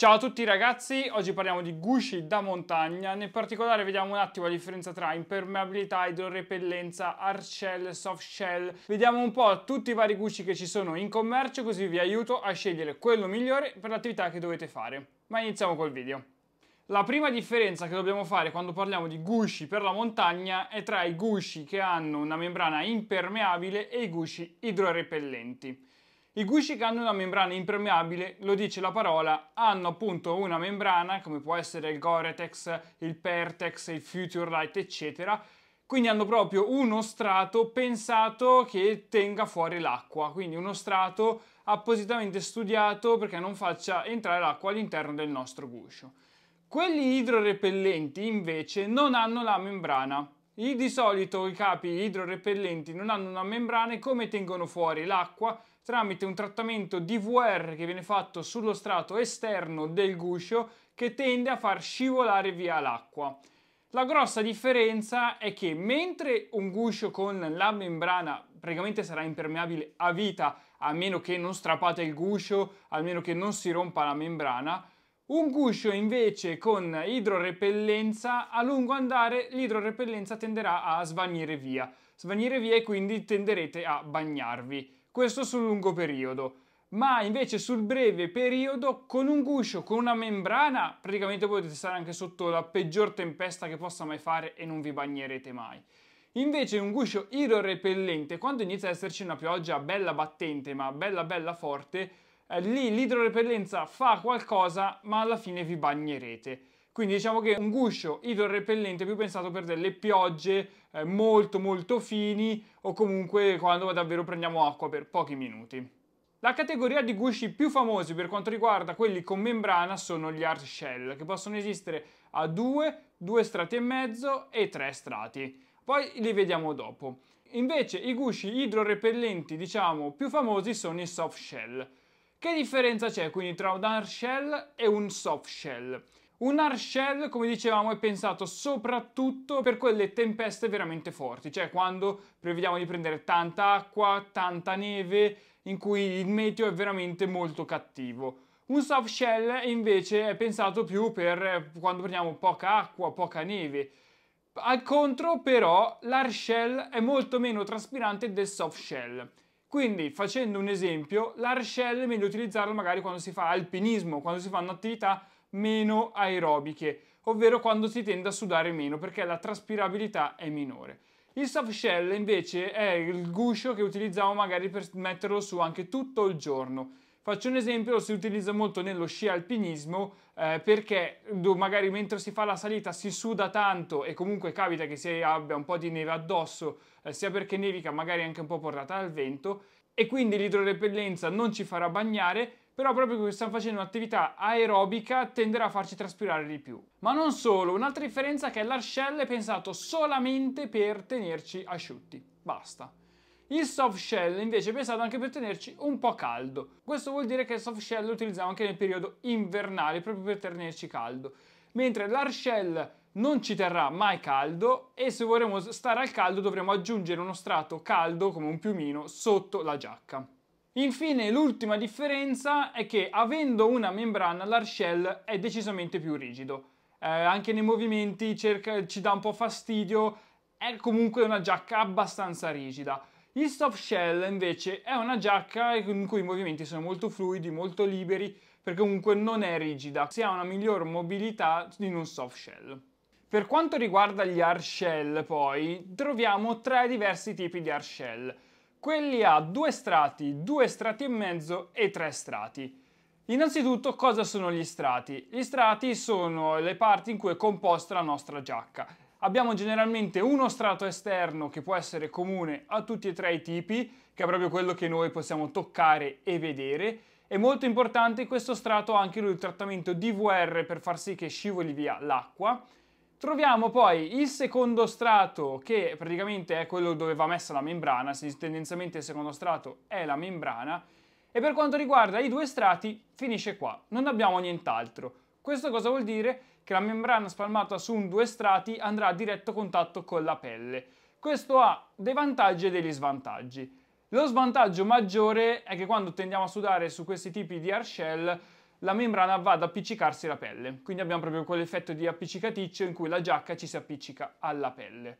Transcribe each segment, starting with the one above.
Ciao a tutti ragazzi, oggi parliamo di gusci da montagna, nel particolare vediamo un attimo la differenza tra impermeabilità, idrorepellenza, hard shell, soft shell, vediamo un po' tutti i vari gusci che ci sono in commercio così vi aiuto a scegliere quello migliore per l'attività che dovete fare. Ma iniziamo col video. La prima differenza che dobbiamo fare quando parliamo di gusci per la montagna è tra i gusci che hanno una membrana impermeabile e i gusci idrorepellenti. I gusci che hanno una membrana impermeabile, lo dice la parola, hanno appunto una membrana, come può essere il Goretex, il Pertex, il Future Light, eccetera, quindi hanno proprio uno strato pensato che tenga fuori l'acqua, quindi uno strato appositamente studiato perché non faccia entrare l'acqua all'interno del nostro guscio. Quelli idrorepellenti invece non hanno la membrana. di solito i capi idrorepellenti non hanno una membrana e come tengono fuori l'acqua tramite un trattamento DVR che viene fatto sullo strato esterno del guscio che tende a far scivolare via l'acqua. La grossa differenza è che mentre un guscio con la membrana praticamente sarà impermeabile a vita, a meno che non strapate il guscio, a meno che non si rompa la membrana, un guscio invece con idrorepellenza, a lungo andare l'idrorepellenza tenderà a svanire via. Svanire via e quindi tenderete a bagnarvi questo sul lungo periodo, ma invece sul breve periodo con un guscio, con una membrana, praticamente potete stare anche sotto la peggior tempesta che possa mai fare e non vi bagnerete mai. Invece un guscio idrorepellente, quando inizia ad esserci una pioggia bella battente ma bella bella forte, eh, lì l'idrorepellenza fa qualcosa ma alla fine vi bagnerete. Quindi diciamo che un guscio idrorepellente è più pensato per delle piogge eh, molto molto fini o comunque quando davvero prendiamo acqua per pochi minuti. La categoria di gusci più famosi per quanto riguarda quelli con membrana sono gli hard shell, che possono esistere a 2, 2 strati e mezzo e 3 strati. Poi li vediamo dopo. Invece i gusci idrorepellenti, diciamo, più famosi sono i soft shell. Che differenza c'è quindi tra un hard shell e un soft shell? Un hard shell, come dicevamo, è pensato soprattutto per quelle tempeste veramente forti, cioè quando prevediamo di prendere tanta acqua, tanta neve, in cui il meteo è veramente molto cattivo. Un soft shell invece è pensato più per eh, quando prendiamo poca acqua, poca neve. Al contro però l'hard shell è molto meno traspirante del soft shell. Quindi facendo un esempio, l'hard shell è meglio utilizzarlo magari quando si fa alpinismo, quando si fanno attività meno aerobiche, ovvero quando si tende a sudare meno perché la traspirabilità è minore. Il soft shell invece è il guscio che utilizziamo magari per metterlo su anche tutto il giorno. Faccio un esempio, si utilizza molto nello sci alpinismo eh, perché magari mentre si fa la salita si suda tanto e comunque capita che si abbia un po' di neve addosso, eh, sia perché nevica magari anche un po' portata dal vento e quindi l'idrorepellenza non ci farà bagnare, però proprio perché stiamo facendo un'attività aerobica tenderà a farci traspirare di più. Ma non solo, un'altra differenza è che l'Arshell è pensato solamente per tenerci asciutti, basta. Il soft shell invece è pensato anche per tenerci un po' caldo. Questo vuol dire che il soft shell lo utilizziamo anche nel periodo invernale, proprio per tenerci caldo. Mentre l'Arshell non ci terrà mai caldo e se vorremmo stare al caldo dovremo aggiungere uno strato caldo come un piumino sotto la giacca. Infine, l'ultima differenza è che avendo una membrana, l'Arshell è decisamente più rigido. Eh, anche nei movimenti cerca, ci dà un po' fastidio, è comunque una giacca abbastanza rigida. Il soft shell invece è una giacca in cui i movimenti sono molto fluidi, molto liberi, perché comunque non è rigida, si ha una miglior mobilità in un soft shell. Per quanto riguarda gli Arshell poi, troviamo tre diversi tipi di Arshell. shell quelli a due strati, due strati e mezzo e tre strati. Innanzitutto cosa sono gli strati? Gli strati sono le parti in cui è composta la nostra giacca. Abbiamo generalmente uno strato esterno che può essere comune a tutti e tre i tipi, che è proprio quello che noi possiamo toccare e vedere, è molto importante questo strato ha anche lui il trattamento DVR per far sì che scivoli via l'acqua Troviamo poi il secondo strato che praticamente è quello dove va messa la membrana, tendenzialmente il secondo strato è la membrana e per quanto riguarda i due strati finisce qua, non abbiamo nient'altro. Questo cosa vuol dire? Che la membrana spalmata su un due strati andrà a diretto contatto con la pelle. Questo ha dei vantaggi e degli svantaggi. Lo svantaggio maggiore è che quando tendiamo a sudare su questi tipi di hard shell la membrana va ad appiccicarsi alla pelle. Quindi abbiamo proprio quell'effetto di appiccicaticcio in cui la giacca ci si appiccica alla pelle.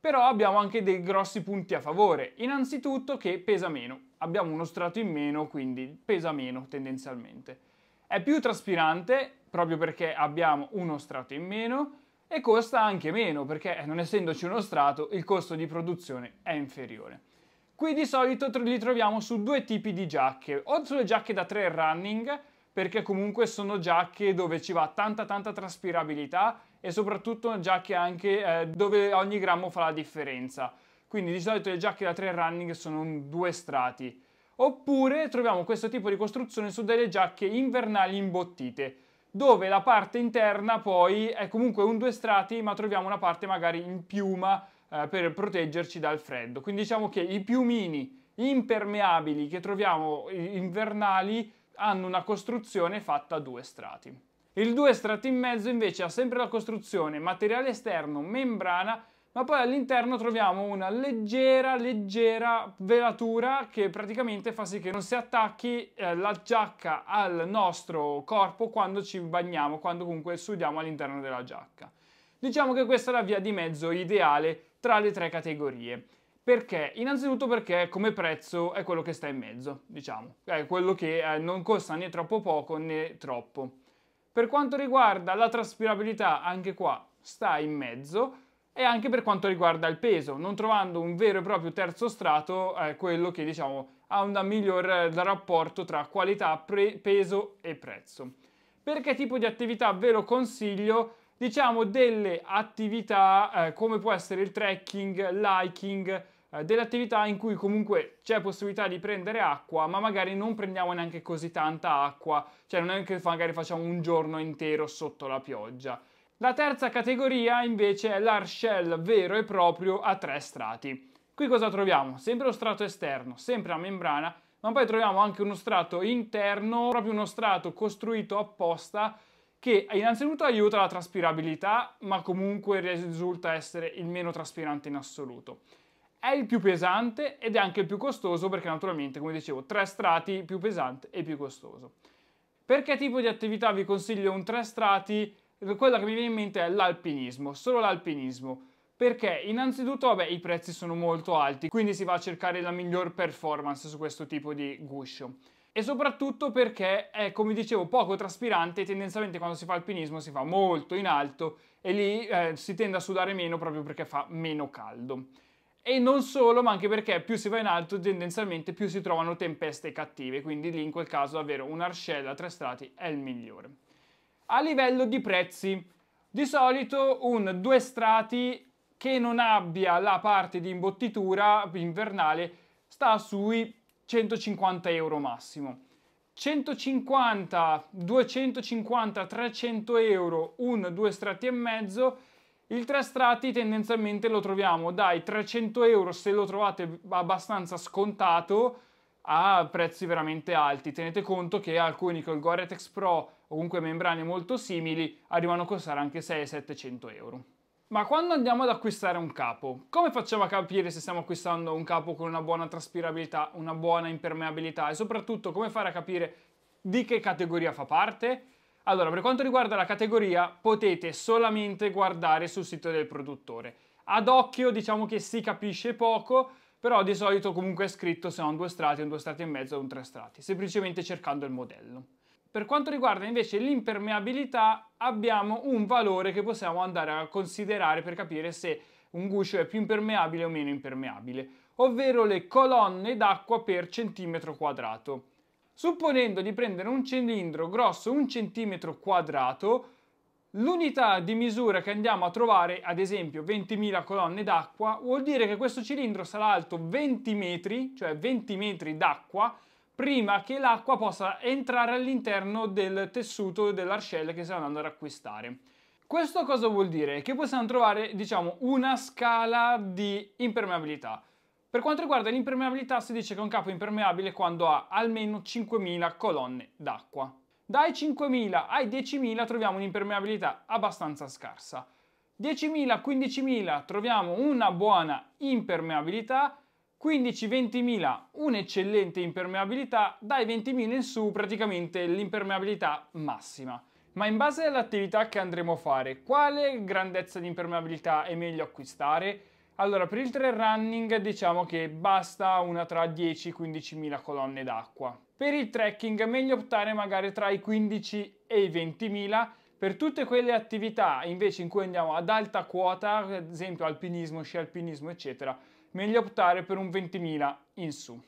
Però abbiamo anche dei grossi punti a favore. Innanzitutto che pesa meno. Abbiamo uno strato in meno, quindi pesa meno tendenzialmente. È più traspirante proprio perché abbiamo uno strato in meno e costa anche meno perché eh, non essendoci uno strato il costo di produzione è inferiore. Qui di solito li troviamo su due tipi di giacche, o sulle giacche da trail running perché comunque sono giacche dove ci va tanta tanta traspirabilità e soprattutto giacche anche eh, dove ogni grammo fa la differenza. Quindi di solito le giacche da trail running sono due strati. Oppure troviamo questo tipo di costruzione su delle giacche invernali imbottite, dove la parte interna poi è comunque un due strati, ma troviamo una parte magari in piuma eh, per proteggerci dal freddo. Quindi diciamo che i piumini impermeabili che troviamo invernali hanno una costruzione fatta a due strati. Il due strati in mezzo invece ha sempre la costruzione materiale esterno, membrana, ma poi all'interno troviamo una leggera, leggera velatura che praticamente fa sì che non si attacchi eh, la giacca al nostro corpo quando ci bagniamo, quando comunque sudiamo all'interno della giacca. Diciamo che questa è la via di mezzo ideale tra le tre categorie. Perché? Innanzitutto perché come prezzo è quello che sta in mezzo, diciamo, è quello che eh, non costa né troppo poco né troppo. Per quanto riguarda la traspirabilità, anche qua sta in mezzo e anche per quanto riguarda il peso, non trovando un vero e proprio terzo strato, eh, quello che diciamo ha un miglior eh, rapporto tra qualità, pre- peso e prezzo. Per che tipo di attività ve lo consiglio? Diciamo delle attività eh, come può essere il trekking, l'hiking, eh, delle attività in cui comunque c'è possibilità di prendere acqua, ma magari non prendiamo neanche così tanta acqua, cioè non è che magari facciamo un giorno intero sotto la pioggia. La terza categoria invece è l'Arshell vero e proprio a tre strati. Qui cosa troviamo? Sempre lo strato esterno, sempre a membrana, ma poi troviamo anche uno strato interno, proprio uno strato costruito apposta che innanzitutto aiuta la traspirabilità, ma comunque risulta essere il meno traspirante in assoluto. È il più pesante ed è anche il più costoso perché naturalmente, come dicevo, tre strati più pesante e più costoso. Per che tipo di attività vi consiglio un tre strati? Quella che mi viene in mente è l'alpinismo, solo l'alpinismo. Perché innanzitutto vabbè, i prezzi sono molto alti, quindi si va a cercare la miglior performance su questo tipo di guscio. E soprattutto perché è, come dicevo, poco traspirante e tendenzialmente quando si fa alpinismo si fa molto in alto e lì eh, si tende a sudare meno proprio perché fa meno caldo e non solo, ma anche perché più si va in alto tendenzialmente più si trovano tempeste cattive, quindi lì in quel caso davvero un Arshell a tre strati è il migliore. A livello di prezzi, di solito un due strati che non abbia la parte di imbottitura invernale sta sui 150 euro massimo. 150, 250, 300 euro un due strati e mezzo il tre strati tendenzialmente lo troviamo dai 300 euro se lo trovate abbastanza scontato a prezzi veramente alti. Tenete conto che alcuni col Gore-Tex Pro o comunque membrane molto simili arrivano a costare anche 600-700 euro. Ma quando andiamo ad acquistare un capo, come facciamo a capire se stiamo acquistando un capo con una buona traspirabilità, una buona impermeabilità e soprattutto come fare a capire di che categoria fa parte? Allora, per quanto riguarda la categoria, potete solamente guardare sul sito del produttore. Ad occhio diciamo che si capisce poco, però di solito comunque è scritto se non due strati, un due strati e mezzo, un tre strati, semplicemente cercando il modello. Per quanto riguarda invece l'impermeabilità, abbiamo un valore che possiamo andare a considerare per capire se un guscio è più impermeabile o meno impermeabile, ovvero le colonne d'acqua per centimetro quadrato. Supponendo di prendere un cilindro grosso un centimetro quadrato, l'unità di misura che andiamo a trovare, ad esempio 20.000 colonne d'acqua, vuol dire che questo cilindro sarà alto 20 metri, cioè 20 metri d'acqua, prima che l'acqua possa entrare all'interno del tessuto dell'arcella che stiamo andando ad acquistare. Questo cosa vuol dire? Che possiamo trovare, diciamo, una scala di impermeabilità. Per quanto riguarda l'impermeabilità si dice che un capo è impermeabile quando ha almeno 5.000 colonne d'acqua. Dai 5.000 ai 10.000 troviamo un'impermeabilità abbastanza scarsa. 10.000, 15.000 troviamo una buona impermeabilità, 15-20.000 un'eccellente impermeabilità, dai 20.000 in su praticamente l'impermeabilità massima. Ma in base all'attività che andremo a fare, quale grandezza di impermeabilità è meglio acquistare? Allora, per il trail running diciamo che basta una tra 10-15 mila colonne d'acqua. Per il trekking è meglio optare magari tra i 15 e i 20 mila, per tutte quelle attività invece in cui andiamo ad alta quota, ad esempio alpinismo, sci alpinismo, eccetera, meglio optare per un 20.000 in su.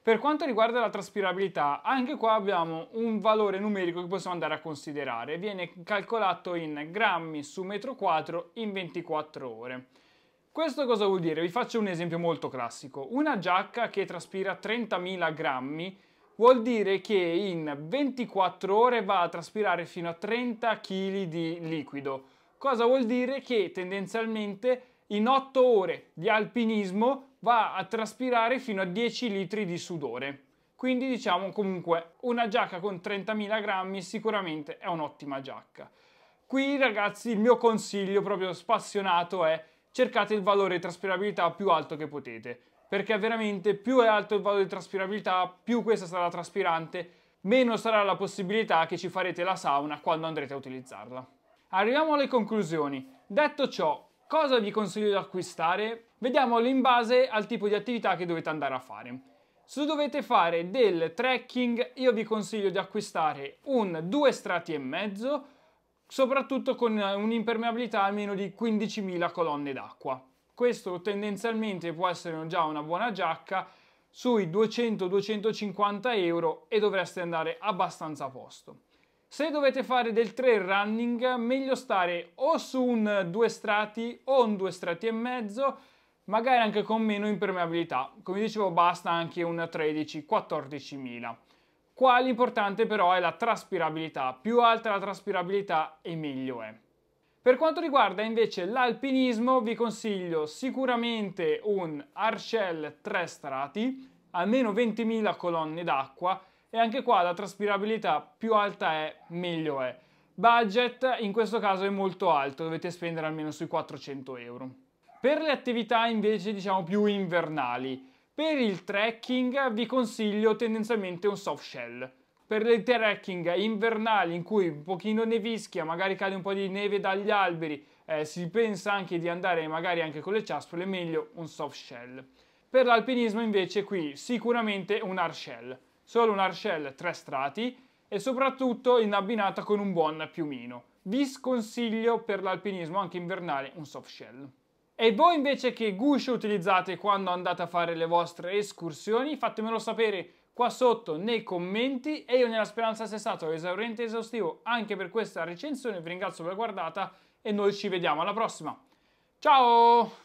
Per quanto riguarda la traspirabilità, anche qua abbiamo un valore numerico che possiamo andare a considerare. Viene calcolato in grammi su metro quadro in 24 ore. Questo cosa vuol dire? Vi faccio un esempio molto classico. Una giacca che traspira 30.000 grammi vuol dire che in 24 ore va a traspirare fino a 30 kg di liquido. Cosa vuol dire? Che tendenzialmente in 8 ore di alpinismo va a traspirare fino a 10 litri di sudore. Quindi diciamo comunque una giacca con 30.000 grammi sicuramente è un'ottima giacca. Qui ragazzi il mio consiglio proprio spassionato è cercate il valore di traspirabilità più alto che potete, perché veramente più è alto il valore di traspirabilità, più questa sarà traspirante, meno sarà la possibilità che ci farete la sauna quando andrete a utilizzarla. Arriviamo alle conclusioni. Detto ciò, cosa vi consiglio di acquistare? Vediamolo in base al tipo di attività che dovete andare a fare. Se dovete fare del trekking, io vi consiglio di acquistare un 2 strati e mezzo soprattutto con eh, un'impermeabilità almeno di 15.000 colonne d'acqua. Questo tendenzialmente può essere già una buona giacca sui 200-250 euro e dovreste andare abbastanza a posto. Se dovete fare del trail running, meglio stare o su un due strati o un due strati e mezzo, magari anche con meno impermeabilità. Come dicevo, basta anche un 13-14.000. Qua l'importante però è la traspirabilità, più alta la traspirabilità e meglio è. Per quanto riguarda invece l'alpinismo vi consiglio sicuramente un Arshell 3 strati, almeno 20.000 colonne d'acqua e anche qua la traspirabilità più alta è meglio è. Budget in questo caso è molto alto, dovete spendere almeno sui 400 euro. Per le attività invece diciamo più invernali, per il trekking vi consiglio tendenzialmente un soft shell. Per le trekking invernali in cui un pochino nevischia, magari cade un po' di neve dagli alberi, eh, si pensa anche di andare magari anche con le ciaspole, meglio un soft shell. Per l'alpinismo invece qui sicuramente un hard shell, solo un hard shell tre strati e soprattutto in abbinata con un buon piumino. Vi sconsiglio per l'alpinismo anche invernale un soft shell. E voi invece che guscio utilizzate quando andate a fare le vostre escursioni? Fatemelo sapere qua sotto nei commenti e io nella speranza sia stato esauriente e esaustivo anche per questa recensione, vi ringrazio per la guardata e noi ci vediamo alla prossima. Ciao!